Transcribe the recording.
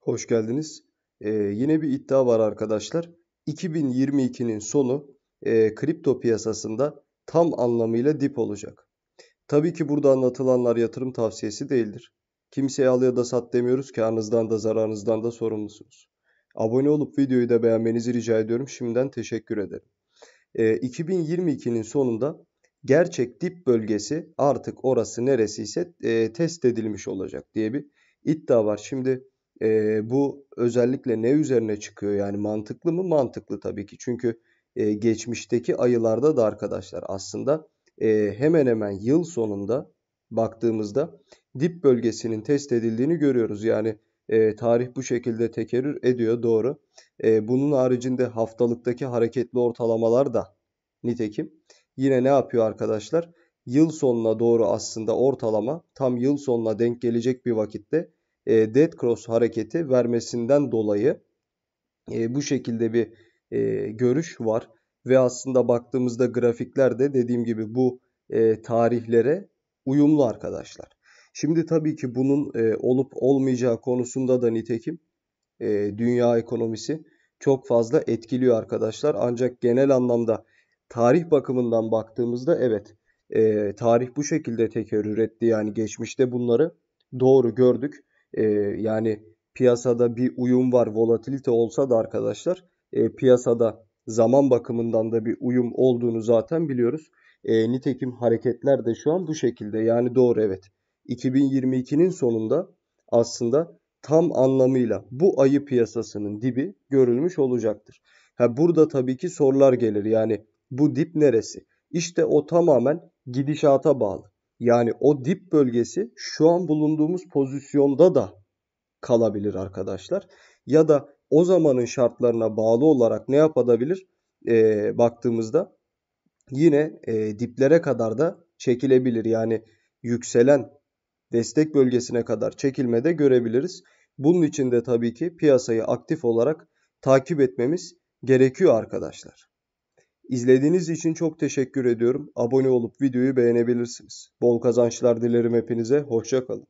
Hoş geldiniz. Ee, yine bir iddia var arkadaşlar. 2022'nin sonu e, kripto piyasasında tam anlamıyla dip olacak. Tabii ki burada anlatılanlar yatırım tavsiyesi değildir. Kimseye al ya da sat demiyoruz. ki, Karnınızdan da zararınızdan da sorumlusunuz. Abone olup videoyu da beğenmenizi rica ediyorum. Şimdiden teşekkür ederim. E, ee, 2022'nin sonunda gerçek dip bölgesi artık orası neresiyse e, test edilmiş olacak diye bir iddia var. Şimdi e, bu özellikle ne üzerine çıkıyor? Yani mantıklı mı? Mantıklı tabii ki. Çünkü e, geçmişteki ayılarda da arkadaşlar aslında e, hemen hemen yıl sonunda baktığımızda dip bölgesinin test edildiğini görüyoruz. Yani e, tarih bu şekilde tekerrür ediyor doğru. E, bunun haricinde haftalıktaki hareketli ortalamalar da nitekim yine ne yapıyor arkadaşlar? Yıl sonuna doğru aslında ortalama tam yıl sonuna denk gelecek bir vakitte e, dead cross hareketi vermesinden dolayı e, bu şekilde bir e, görüş var. Ve aslında baktığımızda grafiklerde dediğim gibi bu e, tarihlere uyumlu arkadaşlar. Şimdi tabii ki bunun e, olup olmayacağı konusunda da nitekim e, dünya ekonomisi çok fazla etkiliyor arkadaşlar. Ancak genel anlamda tarih bakımından baktığımızda evet e, tarih bu şekilde tekerrür üretti Yani geçmişte bunları doğru gördük. E, yani piyasada bir uyum var, volatilite olsa da arkadaşlar e, piyasada zaman bakımından da bir uyum olduğunu zaten biliyoruz. E, nitekim hareketler de şu an bu şekilde. Yani doğru evet. 2022'nin sonunda aslında tam anlamıyla bu ayı piyasasının dibi görülmüş olacaktır. Ha burada tabii ki sorular gelir. Yani bu dip neresi? İşte o tamamen gidişata bağlı. Yani o dip bölgesi şu an bulunduğumuz pozisyonda da kalabilir arkadaşlar. Ya da o zamanın şartlarına bağlı olarak ne yapabilir? E, baktığımızda yine e, diplere kadar da çekilebilir. Yani yükselen destek bölgesine kadar çekilme de görebiliriz. Bunun için de tabii ki piyasayı aktif olarak takip etmemiz gerekiyor arkadaşlar. İzlediğiniz için çok teşekkür ediyorum. Abone olup videoyu beğenebilirsiniz. Bol kazançlar dilerim hepinize. Hoşçakalın.